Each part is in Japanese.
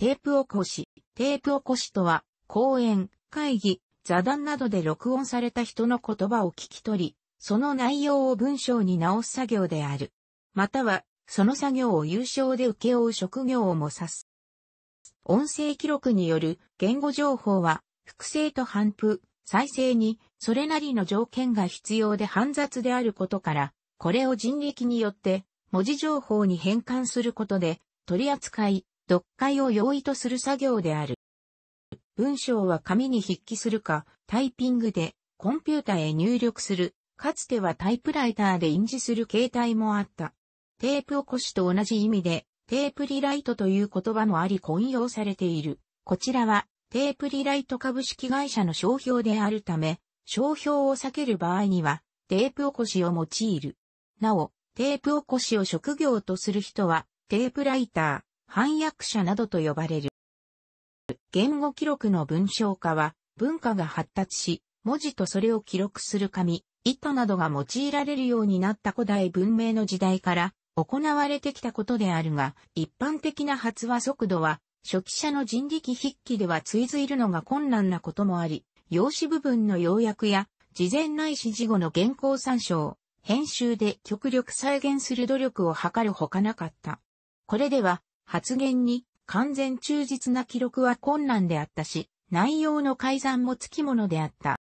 テープ起こし。テープ起こしとは、講演、会議、座談などで録音された人の言葉を聞き取り、その内容を文章に直す作業である。または、その作業を有償で請け負う職業をも指す。音声記録による言語情報は、複製と反復、再生に、それなりの条件が必要で煩雑であることから、これを人力によって、文字情報に変換することで、取り扱い、読解を容易とする作業である。文章は紙に筆記するか、タイピングでコンピュータへ入力する、かつてはタイプライターで印字する形態もあった。テープ起こしと同じ意味で、テープリライトという言葉もあり混用されている。こちらは、テープリライト株式会社の商標であるため、商標を避ける場合には、テープ起こしを用いる。なお、テープ起こしを職業とする人は、テープライター。反訳者などと呼ばれる。言語記録の文章化は、文化が発達し、文字とそれを記録する紙、糸などが用いられるようになった古代文明の時代から行われてきたことであるが、一般的な発話速度は、初期者の人力筆記では追随るのが困難なこともあり、用紙部分の要約や、事前ない指示後の原稿参照、編集で極力再現する努力を図るほかなかった。これでは、発言に完全忠実な記録は困難であったし、内容の改ざんもつきものであった。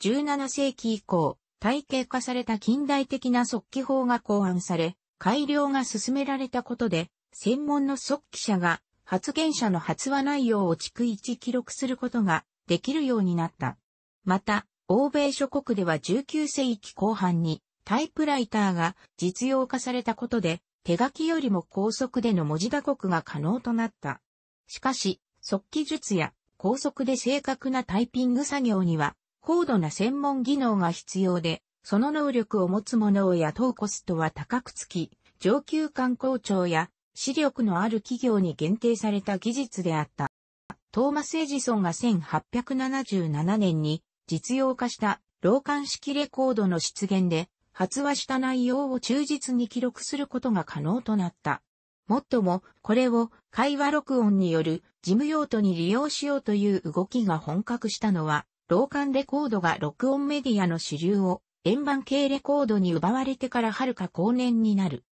17世紀以降、体系化された近代的な速記法が考案され、改良が進められたことで、専門の速記者が発言者の発話内容を逐一記録することができるようになった。また、欧米諸国では19世紀後半にタイプライターが実用化されたことで、手書きよりも高速での文字打刻が可能となった。しかし、速記術や高速で正確なタイピング作業には高度な専門技能が必要で、その能力を持つ者を雇うコストは高くつき、上級官光庁や視力のある企業に限定された技術であった。トーマス・エジソンが1877年に実用化した老管式レコードの出現で発話した内容を忠実に記録することが可能となった。もっとも、これを会話録音による事務用途に利用しようという動きが本格したのは、老館レコードが録音メディアの主流を円盤系レコードに奪われてからはるか後年になる。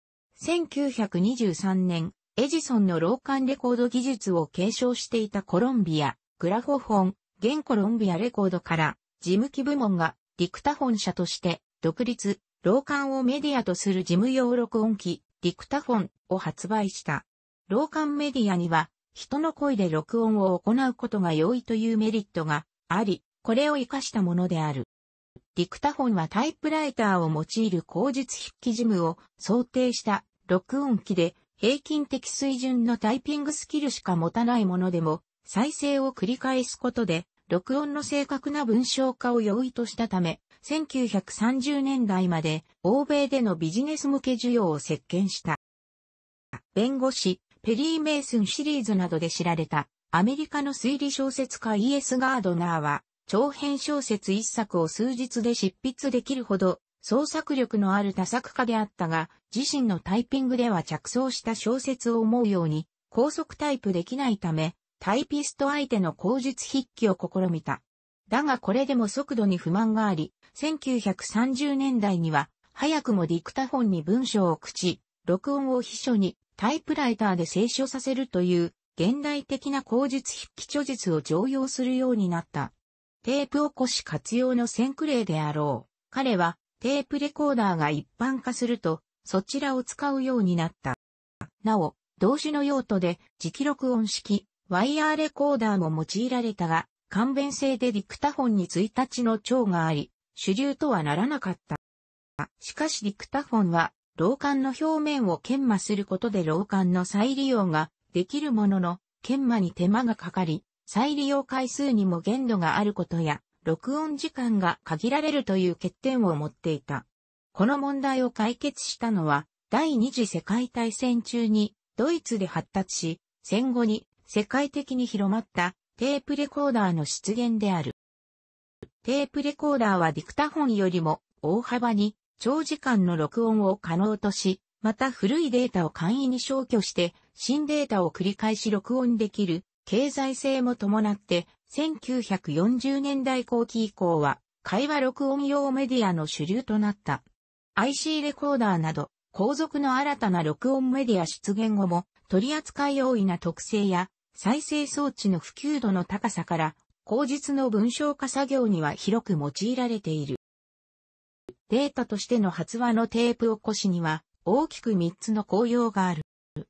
1923年、エジソンの老館レコード技術を継承していたコロンビア、グラフォフォン、現コロンビアレコードから、事務機部門がディクタフォン社として独立、老館をメディアとする事務用録音機、ディクタフォンを発売した。老館メディアには、人の声で録音を行うことが容易というメリットがあり、これを活かしたものである。ディクタフォンはタイプライターを用いる口述筆記事務を想定した録音機で平均的水準のタイピングスキルしか持たないものでも再生を繰り返すことで録音の正確な文章化を容易としたため、1930年代まで欧米でのビジネス向け需要を席巻した。弁護士、ペリー・メイスンシリーズなどで知られたアメリカの推理小説家イエス・ガードナーは長編小説一作を数日で執筆できるほど創作力のある多作家であったが自身のタイピングでは着想した小説を思うように高速タイプできないためタイピスト相手の口述筆記を試みた。だがこれでも速度に不満があり、1930年代には、早くもディクタフォンに文章を口、録音を秘書にタイプライターで清書させるという、現代的な口述筆記著述を常用するようになった。テープ起こし活用の先駆例であろう。彼はテープレコーダーが一般化すると、そちらを使うようになった。なお、動詞の用途で、磁気録音式、ワイヤーレコーダーも用いられたが、勘弁性でディクタフォンに1日の長があり、主流とはならなかった。しかしディクタフォンは、老管の表面を研磨することで老管の再利用ができるものの、研磨に手間がかかり、再利用回数にも限度があることや、録音時間が限られるという欠点を持っていた。この問題を解決したのは、第二次世界大戦中にドイツで発達し、戦後に世界的に広まったテープレコーダーの出現である。テープレコーダーはディクタフォンよりも大幅に長時間の録音を可能とし、また古いデータを簡易に消去して新データを繰り返し録音できる経済性も伴って1940年代後期以降は会話録音用メディアの主流となった。IC レコーダーなど後続の新たな録音メディア出現後も取り扱い容易な特性や再生装置の普及度の高さから、口実の文章化作業には広く用いられている。データとしての発話のテープ起こしには、大きく3つの効用がある。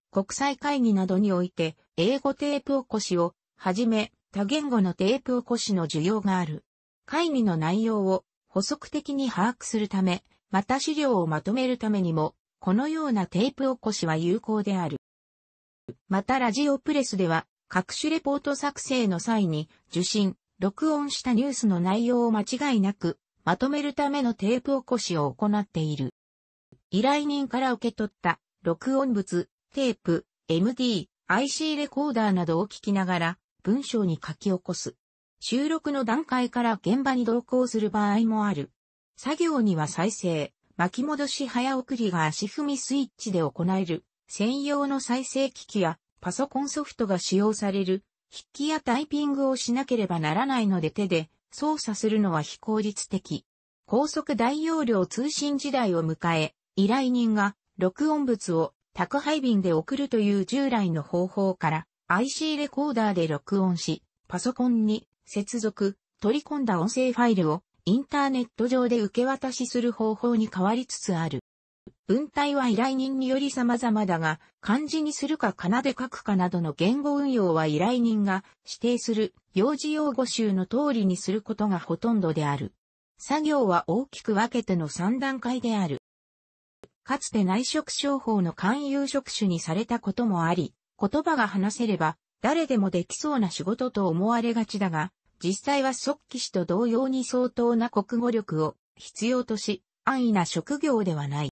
国際会議などにおいて、英語テープ起こしを、はじめ、多言語のテープ起こしの需要がある。会議の内容を補足的に把握するため、また資料をまとめるためにも、このようなテープ起こしは有効である。またラジオプレスでは、各種レポート作成の際に受信、録音したニュースの内容を間違いなくまとめるためのテープ起こしを行っている。依頼人から受け取った録音物、テープ、MD、IC レコーダーなどを聞きながら文章に書き起こす。収録の段階から現場に同行する場合もある。作業には再生、巻き戻し早送りが足踏みスイッチで行える専用の再生機器やパソコンソフトが使用される、筆記やタイピングをしなければならないので手で操作するのは非効率的。高速大容量通信時代を迎え、依頼人が録音物を宅配便で送るという従来の方法から IC レコーダーで録音し、パソコンに接続、取り込んだ音声ファイルをインターネット上で受け渡しする方法に変わりつつある。文体は依頼人により様々だが、漢字にするか仮名で書くかなどの言語運用は依頼人が指定する幼児用語集の通りにすることがほとんどである。作業は大きく分けての3段階である。かつて内職商法の勧誘職種にされたこともあり、言葉が話せれば誰でもできそうな仕事と思われがちだが、実際は即帰士と同様に相当な国語力を必要とし、安易な職業ではない。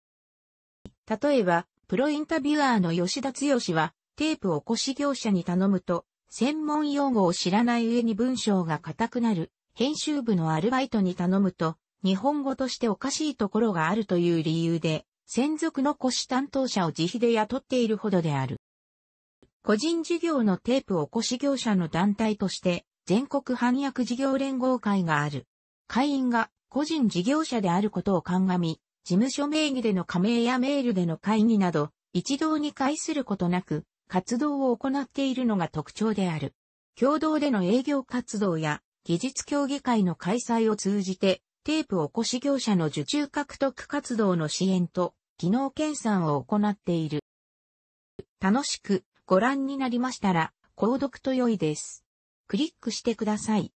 例えば、プロインタビュアーの吉田剛は、テープ起こし業者に頼むと、専門用語を知らない上に文章が硬くなる、編集部のアルバイトに頼むと、日本語としておかしいところがあるという理由で、専属の腰担当者を自費で雇っているほどである。個人事業のテープをこし業者の団体として、全国翻訳事業連合会がある。会員が個人事業者であることを鑑み、事務所名義での加盟やメールでの会議など、一堂に会することなく、活動を行っているのが特徴である。共同での営業活動や、技術協議会の開催を通じて、テープ起こし業者の受注獲得活動の支援と、機能研鑽を行っている。楽しくご覧になりましたら、購読と良いです。クリックしてください。